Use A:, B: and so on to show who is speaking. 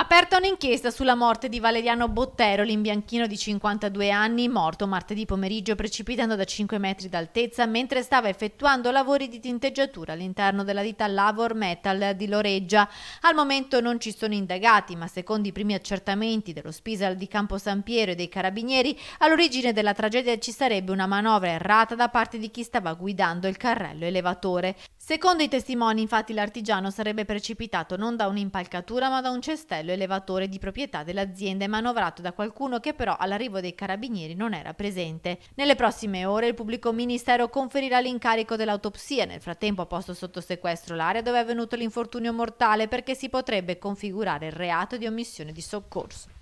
A: Aperta un'inchiesta sulla morte di Valeriano Bottero, l'imbianchino di 52 anni, morto martedì pomeriggio precipitando da 5 metri d'altezza mentre stava effettuando lavori di tinteggiatura all'interno della ditta Lavor Metal di Loreggia. Al momento non ci sono indagati, ma secondo i primi accertamenti dello Spisal di Campo San Piero e dei Carabinieri, all'origine della tragedia ci sarebbe una manovra errata da parte di chi stava guidando il carrello elevatore. Secondo i testimoni, infatti, l'artigiano sarebbe precipitato non da un'impalcatura ma da un cestello elevatore di proprietà dell'azienda e manovrato da qualcuno che però all'arrivo dei carabinieri non era presente. Nelle prossime ore il pubblico ministero conferirà l'incarico dell'autopsia. Nel frattempo ha posto sotto sequestro l'area dove è avvenuto l'infortunio mortale perché si potrebbe configurare il reato di omissione di soccorso.